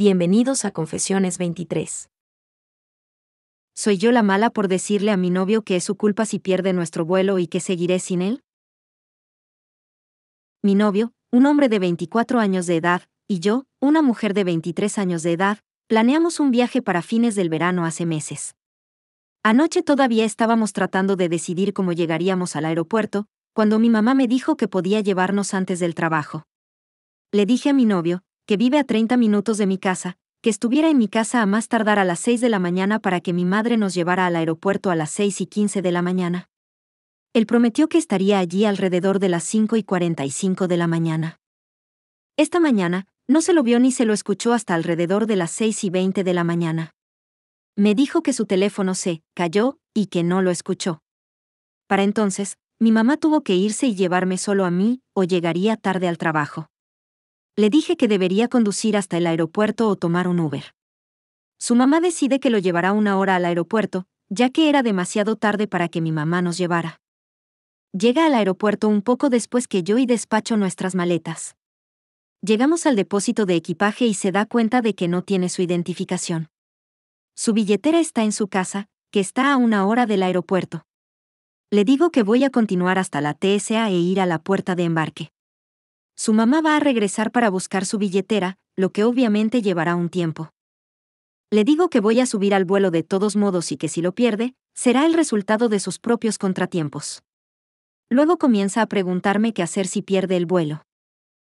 Bienvenidos a Confesiones 23. ¿Soy yo la mala por decirle a mi novio que es su culpa si pierde nuestro vuelo y que seguiré sin él? Mi novio, un hombre de 24 años de edad, y yo, una mujer de 23 años de edad, planeamos un viaje para fines del verano hace meses. Anoche todavía estábamos tratando de decidir cómo llegaríamos al aeropuerto, cuando mi mamá me dijo que podía llevarnos antes del trabajo. Le dije a mi novio, que vive a 30 minutos de mi casa, que estuviera en mi casa a más tardar a las 6 de la mañana para que mi madre nos llevara al aeropuerto a las seis y 15 de la mañana. Él prometió que estaría allí alrededor de las 5 y 45 de la mañana. Esta mañana, no se lo vio ni se lo escuchó hasta alrededor de las seis y veinte de la mañana. Me dijo que su teléfono se cayó y que no lo escuchó. Para entonces, mi mamá tuvo que irse y llevarme solo a mí, o llegaría tarde al trabajo. Le dije que debería conducir hasta el aeropuerto o tomar un Uber. Su mamá decide que lo llevará una hora al aeropuerto, ya que era demasiado tarde para que mi mamá nos llevara. Llega al aeropuerto un poco después que yo y despacho nuestras maletas. Llegamos al depósito de equipaje y se da cuenta de que no tiene su identificación. Su billetera está en su casa, que está a una hora del aeropuerto. Le digo que voy a continuar hasta la TSA e ir a la puerta de embarque. Su mamá va a regresar para buscar su billetera, lo que obviamente llevará un tiempo. Le digo que voy a subir al vuelo de todos modos y que si lo pierde, será el resultado de sus propios contratiempos. Luego comienza a preguntarme qué hacer si pierde el vuelo.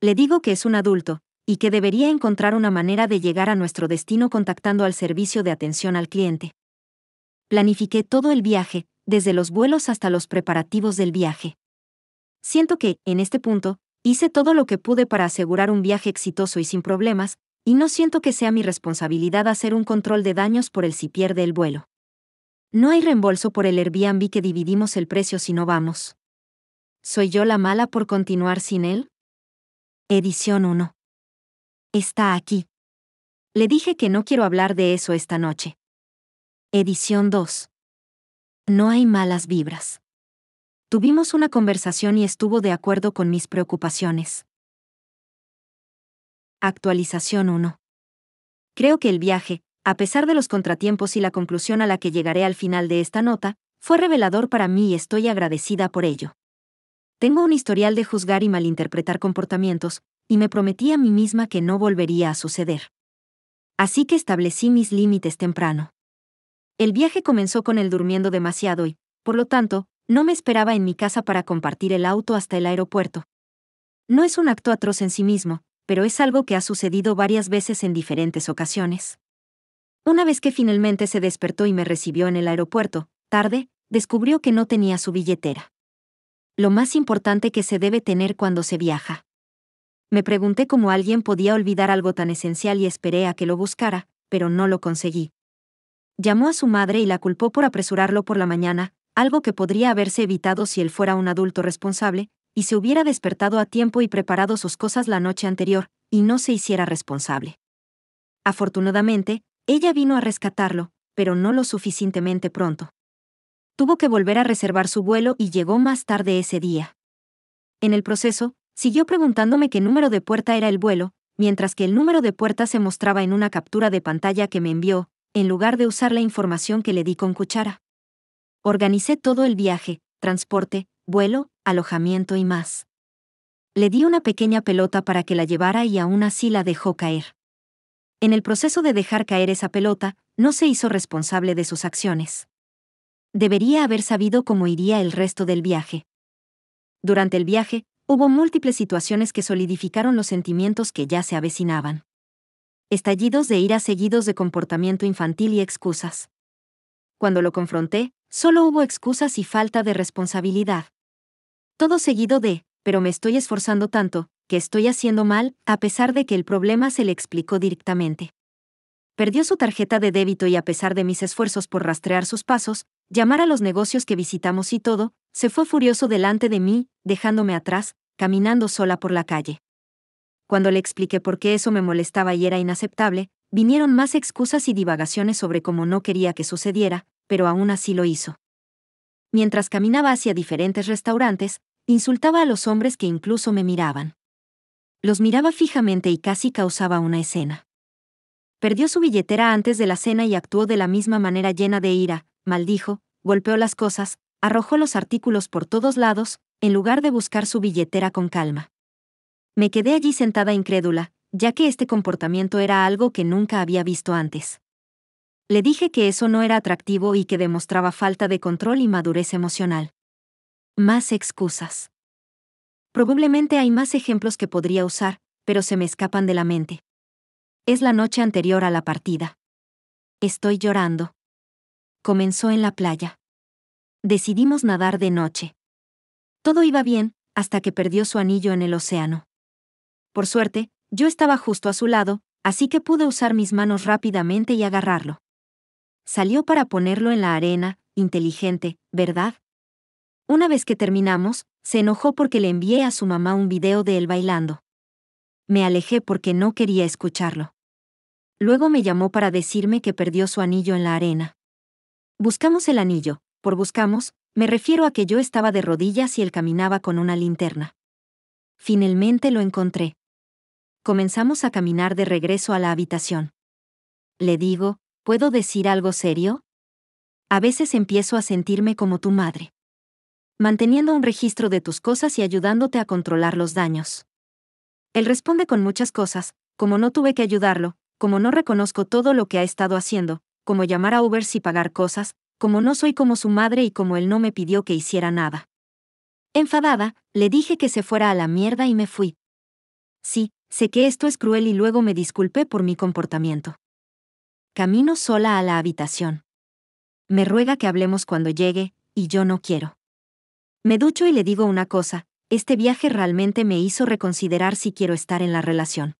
Le digo que es un adulto, y que debería encontrar una manera de llegar a nuestro destino contactando al servicio de atención al cliente. Planifiqué todo el viaje, desde los vuelos hasta los preparativos del viaje. Siento que, en este punto, Hice todo lo que pude para asegurar un viaje exitoso y sin problemas, y no siento que sea mi responsabilidad hacer un control de daños por el si pierde el vuelo. No hay reembolso por el Airbnb que dividimos el precio si no vamos. ¿Soy yo la mala por continuar sin él? Edición 1. Está aquí. Le dije que no quiero hablar de eso esta noche. Edición 2. No hay malas vibras. Tuvimos una conversación y estuvo de acuerdo con mis preocupaciones. Actualización 1. Creo que el viaje, a pesar de los contratiempos y la conclusión a la que llegaré al final de esta nota, fue revelador para mí y estoy agradecida por ello. Tengo un historial de juzgar y malinterpretar comportamientos, y me prometí a mí misma que no volvería a suceder. Así que establecí mis límites temprano. El viaje comenzó con el durmiendo demasiado y, por lo tanto, no me esperaba en mi casa para compartir el auto hasta el aeropuerto. No es un acto atroz en sí mismo, pero es algo que ha sucedido varias veces en diferentes ocasiones. Una vez que finalmente se despertó y me recibió en el aeropuerto, tarde, descubrió que no tenía su billetera. Lo más importante que se debe tener cuando se viaja. Me pregunté cómo alguien podía olvidar algo tan esencial y esperé a que lo buscara, pero no lo conseguí. Llamó a su madre y la culpó por apresurarlo por la mañana, algo que podría haberse evitado si él fuera un adulto responsable, y se hubiera despertado a tiempo y preparado sus cosas la noche anterior, y no se hiciera responsable. Afortunadamente, ella vino a rescatarlo, pero no lo suficientemente pronto. Tuvo que volver a reservar su vuelo y llegó más tarde ese día. En el proceso, siguió preguntándome qué número de puerta era el vuelo, mientras que el número de puerta se mostraba en una captura de pantalla que me envió, en lugar de usar la información que le di con cuchara. Organicé todo el viaje, transporte, vuelo, alojamiento y más. Le di una pequeña pelota para que la llevara y aún así la dejó caer. En el proceso de dejar caer esa pelota, no se hizo responsable de sus acciones. Debería haber sabido cómo iría el resto del viaje. Durante el viaje, hubo múltiples situaciones que solidificaron los sentimientos que ya se avecinaban. Estallidos de ira seguidos de comportamiento infantil y excusas cuando lo confronté, solo hubo excusas y falta de responsabilidad. Todo seguido de, pero me estoy esforzando tanto, que estoy haciendo mal, a pesar de que el problema se le explicó directamente. Perdió su tarjeta de débito y a pesar de mis esfuerzos por rastrear sus pasos, llamar a los negocios que visitamos y todo, se fue furioso delante de mí, dejándome atrás, caminando sola por la calle. Cuando le expliqué por qué eso me molestaba y era inaceptable, Vinieron más excusas y divagaciones sobre cómo no quería que sucediera, pero aún así lo hizo. Mientras caminaba hacia diferentes restaurantes, insultaba a los hombres que incluso me miraban. Los miraba fijamente y casi causaba una escena. Perdió su billetera antes de la cena y actuó de la misma manera llena de ira, maldijo, golpeó las cosas, arrojó los artículos por todos lados, en lugar de buscar su billetera con calma. Me quedé allí sentada incrédula, ya que este comportamiento era algo que nunca había visto antes. Le dije que eso no era atractivo y que demostraba falta de control y madurez emocional. Más excusas. Probablemente hay más ejemplos que podría usar, pero se me escapan de la mente. Es la noche anterior a la partida. Estoy llorando. Comenzó en la playa. Decidimos nadar de noche. Todo iba bien, hasta que perdió su anillo en el océano. Por suerte, yo estaba justo a su lado, así que pude usar mis manos rápidamente y agarrarlo. Salió para ponerlo en la arena, inteligente, ¿verdad? Una vez que terminamos, se enojó porque le envié a su mamá un video de él bailando. Me alejé porque no quería escucharlo. Luego me llamó para decirme que perdió su anillo en la arena. Buscamos el anillo, por buscamos, me refiero a que yo estaba de rodillas y él caminaba con una linterna. Finalmente lo encontré. Comenzamos a caminar de regreso a la habitación. Le digo, ¿puedo decir algo serio? A veces empiezo a sentirme como tu madre. Manteniendo un registro de tus cosas y ayudándote a controlar los daños. Él responde con muchas cosas, como no tuve que ayudarlo, como no reconozco todo lo que ha estado haciendo, como llamar a Uber y pagar cosas, como no soy como su madre y como él no me pidió que hiciera nada. Enfadada, le dije que se fuera a la mierda y me fui. Sí, Sé que esto es cruel y luego me disculpé por mi comportamiento. Camino sola a la habitación. Me ruega que hablemos cuando llegue, y yo no quiero. Me ducho y le digo una cosa, este viaje realmente me hizo reconsiderar si quiero estar en la relación.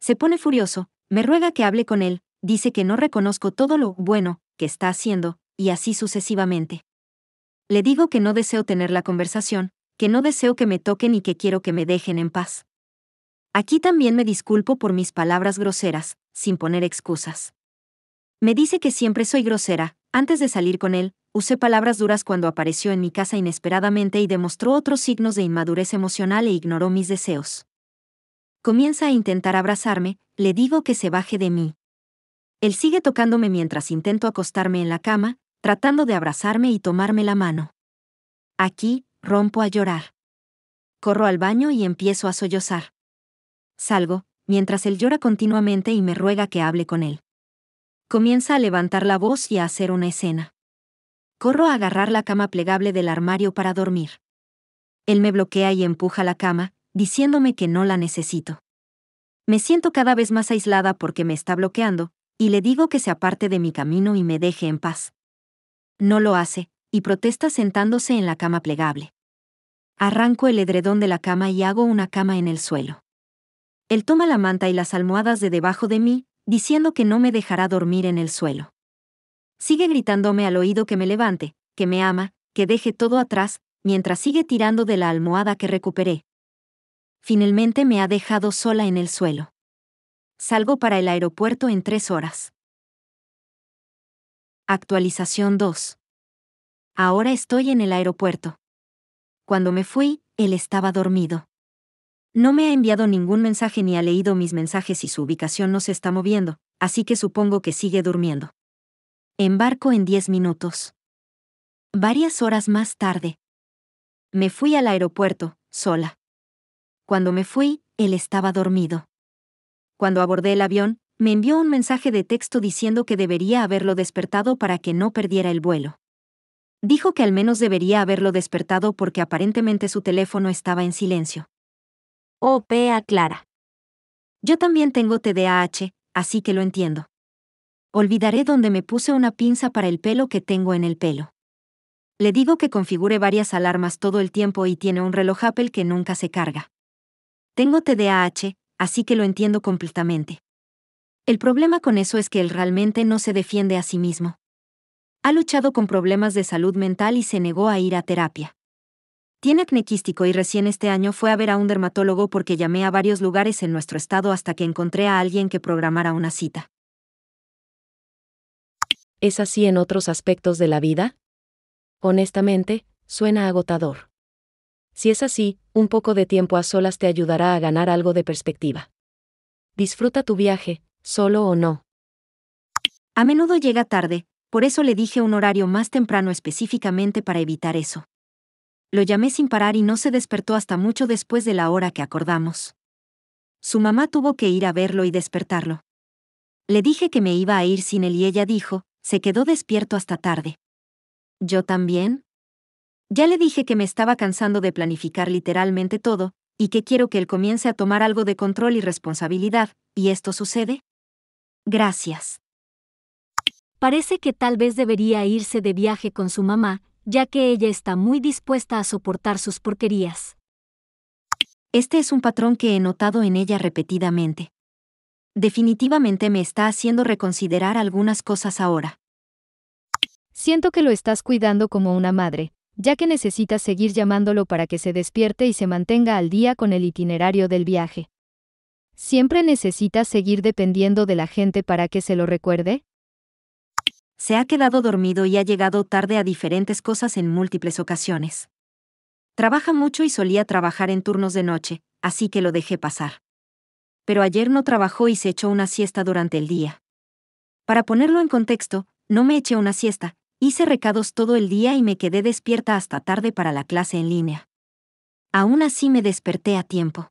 Se pone furioso, me ruega que hable con él, dice que no reconozco todo lo bueno que está haciendo, y así sucesivamente. Le digo que no deseo tener la conversación, que no deseo que me toquen y que quiero que me dejen en paz. Aquí también me disculpo por mis palabras groseras, sin poner excusas. Me dice que siempre soy grosera, antes de salir con él, usé palabras duras cuando apareció en mi casa inesperadamente y demostró otros signos de inmadurez emocional e ignoró mis deseos. Comienza a intentar abrazarme, le digo que se baje de mí. Él sigue tocándome mientras intento acostarme en la cama, tratando de abrazarme y tomarme la mano. Aquí, rompo a llorar. Corro al baño y empiezo a sollozar. Salgo, mientras él llora continuamente y me ruega que hable con él. Comienza a levantar la voz y a hacer una escena. Corro a agarrar la cama plegable del armario para dormir. Él me bloquea y empuja la cama, diciéndome que no la necesito. Me siento cada vez más aislada porque me está bloqueando, y le digo que se aparte de mi camino y me deje en paz. No lo hace, y protesta sentándose en la cama plegable. Arranco el edredón de la cama y hago una cama en el suelo. Él toma la manta y las almohadas de debajo de mí, diciendo que no me dejará dormir en el suelo. Sigue gritándome al oído que me levante, que me ama, que deje todo atrás, mientras sigue tirando de la almohada que recuperé. Finalmente me ha dejado sola en el suelo. Salgo para el aeropuerto en tres horas. Actualización 2. Ahora estoy en el aeropuerto. Cuando me fui, él estaba dormido. No me ha enviado ningún mensaje ni ha leído mis mensajes y su ubicación no se está moviendo, así que supongo que sigue durmiendo. Embarco en 10 minutos. Varias horas más tarde. Me fui al aeropuerto, sola. Cuando me fui, él estaba dormido. Cuando abordé el avión, me envió un mensaje de texto diciendo que debería haberlo despertado para que no perdiera el vuelo. Dijo que al menos debería haberlo despertado porque aparentemente su teléfono estaba en silencio pea Clara. Yo también tengo TDAH, así que lo entiendo. Olvidaré donde me puse una pinza para el pelo que tengo en el pelo. Le digo que configure varias alarmas todo el tiempo y tiene un reloj Apple que nunca se carga. Tengo TDAH, así que lo entiendo completamente. El problema con eso es que él realmente no se defiende a sí mismo. Ha luchado con problemas de salud mental y se negó a ir a terapia. Tiene acné y recién este año fue a ver a un dermatólogo porque llamé a varios lugares en nuestro estado hasta que encontré a alguien que programara una cita. ¿Es así en otros aspectos de la vida? Honestamente, suena agotador. Si es así, un poco de tiempo a solas te ayudará a ganar algo de perspectiva. Disfruta tu viaje, solo o no. A menudo llega tarde, por eso le dije un horario más temprano específicamente para evitar eso. Lo llamé sin parar y no se despertó hasta mucho después de la hora que acordamos. Su mamá tuvo que ir a verlo y despertarlo. Le dije que me iba a ir sin él y ella dijo, se quedó despierto hasta tarde. ¿Yo también? Ya le dije que me estaba cansando de planificar literalmente todo, y que quiero que él comience a tomar algo de control y responsabilidad, ¿y esto sucede? Gracias. Parece que tal vez debería irse de viaje con su mamá, ya que ella está muy dispuesta a soportar sus porquerías. Este es un patrón que he notado en ella repetidamente. Definitivamente me está haciendo reconsiderar algunas cosas ahora. Siento que lo estás cuidando como una madre, ya que necesitas seguir llamándolo para que se despierte y se mantenga al día con el itinerario del viaje. ¿Siempre necesitas seguir dependiendo de la gente para que se lo recuerde? se ha quedado dormido y ha llegado tarde a diferentes cosas en múltiples ocasiones. Trabaja mucho y solía trabajar en turnos de noche, así que lo dejé pasar. Pero ayer no trabajó y se echó una siesta durante el día. Para ponerlo en contexto, no me eché una siesta, hice recados todo el día y me quedé despierta hasta tarde para la clase en línea. Aún así me desperté a tiempo.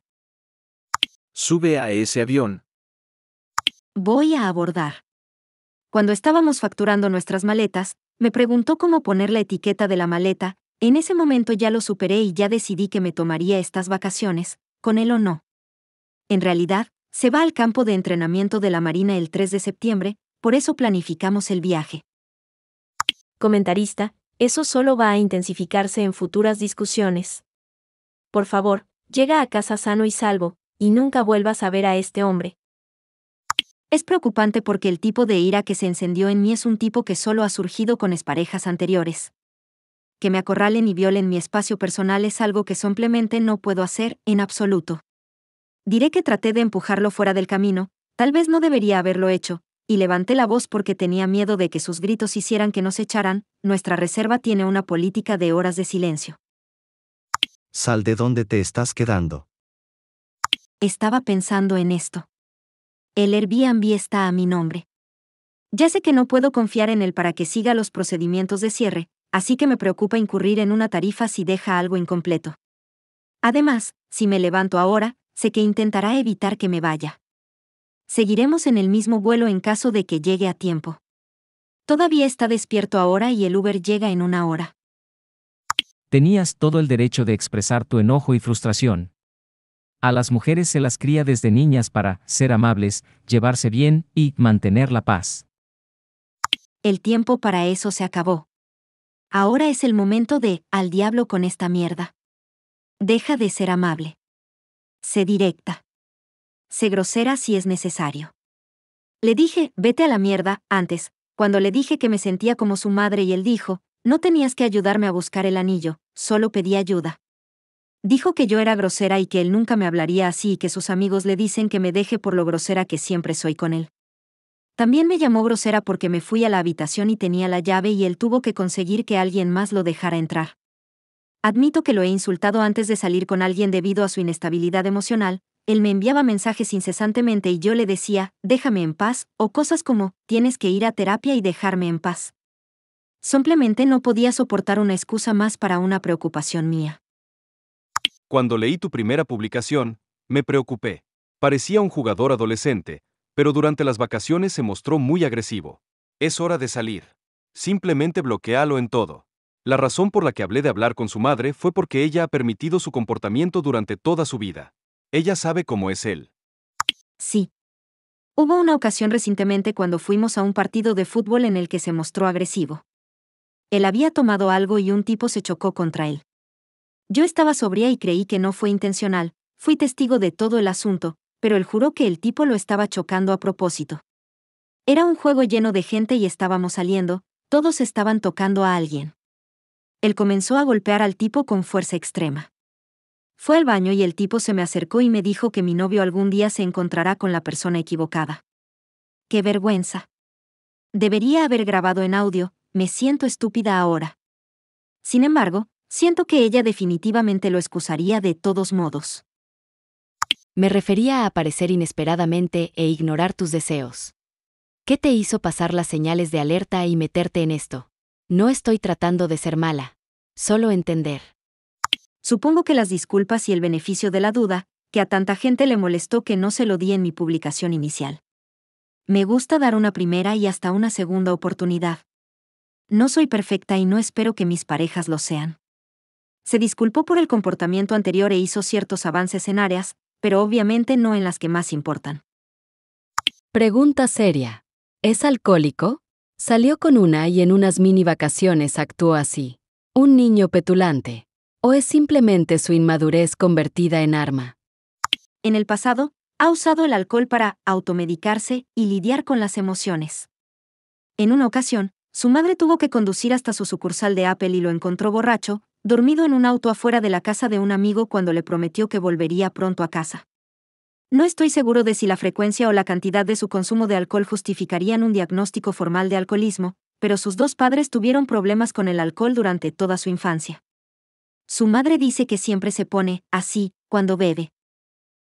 Sube a ese avión. Voy a abordar. Cuando estábamos facturando nuestras maletas, me preguntó cómo poner la etiqueta de la maleta, en ese momento ya lo superé y ya decidí que me tomaría estas vacaciones, con él o no. En realidad, se va al campo de entrenamiento de la Marina el 3 de septiembre, por eso planificamos el viaje. Comentarista, eso solo va a intensificarse en futuras discusiones. Por favor, llega a casa sano y salvo, y nunca vuelvas a ver a este hombre, es preocupante porque el tipo de ira que se encendió en mí es un tipo que solo ha surgido con esparejas anteriores. Que me acorralen y violen mi espacio personal es algo que simplemente no puedo hacer, en absoluto. Diré que traté de empujarlo fuera del camino, tal vez no debería haberlo hecho, y levanté la voz porque tenía miedo de que sus gritos hicieran que nos echaran, nuestra reserva tiene una política de horas de silencio. Sal de donde te estás quedando. Estaba pensando en esto. El Airbnb está a mi nombre. Ya sé que no puedo confiar en él para que siga los procedimientos de cierre, así que me preocupa incurrir en una tarifa si deja algo incompleto. Además, si me levanto ahora, sé que intentará evitar que me vaya. Seguiremos en el mismo vuelo en caso de que llegue a tiempo. Todavía está despierto ahora y el Uber llega en una hora. Tenías todo el derecho de expresar tu enojo y frustración, a las mujeres se las cría desde niñas para ser amables, llevarse bien y mantener la paz. El tiempo para eso se acabó. Ahora es el momento de, al diablo con esta mierda. Deja de ser amable. Sé directa. Sé grosera si es necesario. Le dije, vete a la mierda, antes, cuando le dije que me sentía como su madre y él dijo, no tenías que ayudarme a buscar el anillo, solo pedí ayuda. Dijo que yo era grosera y que él nunca me hablaría así y que sus amigos le dicen que me deje por lo grosera que siempre soy con él. También me llamó grosera porque me fui a la habitación y tenía la llave y él tuvo que conseguir que alguien más lo dejara entrar. Admito que lo he insultado antes de salir con alguien debido a su inestabilidad emocional, él me enviaba mensajes incesantemente y yo le decía, déjame en paz, o cosas como, tienes que ir a terapia y dejarme en paz. Simplemente no podía soportar una excusa más para una preocupación mía. Cuando leí tu primera publicación, me preocupé. Parecía un jugador adolescente, pero durante las vacaciones se mostró muy agresivo. Es hora de salir. Simplemente bloquealo en todo. La razón por la que hablé de hablar con su madre fue porque ella ha permitido su comportamiento durante toda su vida. Ella sabe cómo es él. Sí. Hubo una ocasión recientemente cuando fuimos a un partido de fútbol en el que se mostró agresivo. Él había tomado algo y un tipo se chocó contra él. Yo estaba sobria y creí que no fue intencional, fui testigo de todo el asunto, pero él juró que el tipo lo estaba chocando a propósito. Era un juego lleno de gente y estábamos saliendo, todos estaban tocando a alguien. Él comenzó a golpear al tipo con fuerza extrema. Fue al baño y el tipo se me acercó y me dijo que mi novio algún día se encontrará con la persona equivocada. ¡Qué vergüenza! Debería haber grabado en audio, me siento estúpida ahora. Sin embargo, Siento que ella definitivamente lo excusaría de todos modos. Me refería a aparecer inesperadamente e ignorar tus deseos. ¿Qué te hizo pasar las señales de alerta y meterte en esto? No estoy tratando de ser mala, solo entender. Supongo que las disculpas y el beneficio de la duda, que a tanta gente le molestó que no se lo di en mi publicación inicial. Me gusta dar una primera y hasta una segunda oportunidad. No soy perfecta y no espero que mis parejas lo sean se disculpó por el comportamiento anterior e hizo ciertos avances en áreas, pero obviamente no en las que más importan. Pregunta seria. ¿Es alcohólico? Salió con una y en unas mini vacaciones actuó así. Un niño petulante. ¿O es simplemente su inmadurez convertida en arma? En el pasado, ha usado el alcohol para automedicarse y lidiar con las emociones. En una ocasión, su madre tuvo que conducir hasta su sucursal de Apple y lo encontró borracho, dormido en un auto afuera de la casa de un amigo cuando le prometió que volvería pronto a casa. No estoy seguro de si la frecuencia o la cantidad de su consumo de alcohol justificarían un diagnóstico formal de alcoholismo, pero sus dos padres tuvieron problemas con el alcohol durante toda su infancia. Su madre dice que siempre se pone así cuando bebe.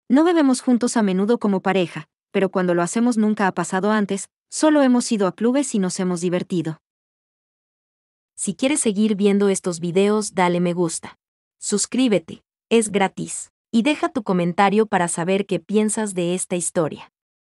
No bebemos juntos a menudo como pareja, pero cuando lo hacemos nunca ha pasado antes, solo hemos ido a clubes y nos hemos divertido. Si quieres seguir viendo estos videos, dale me gusta. Suscríbete, es gratis. Y deja tu comentario para saber qué piensas de esta historia.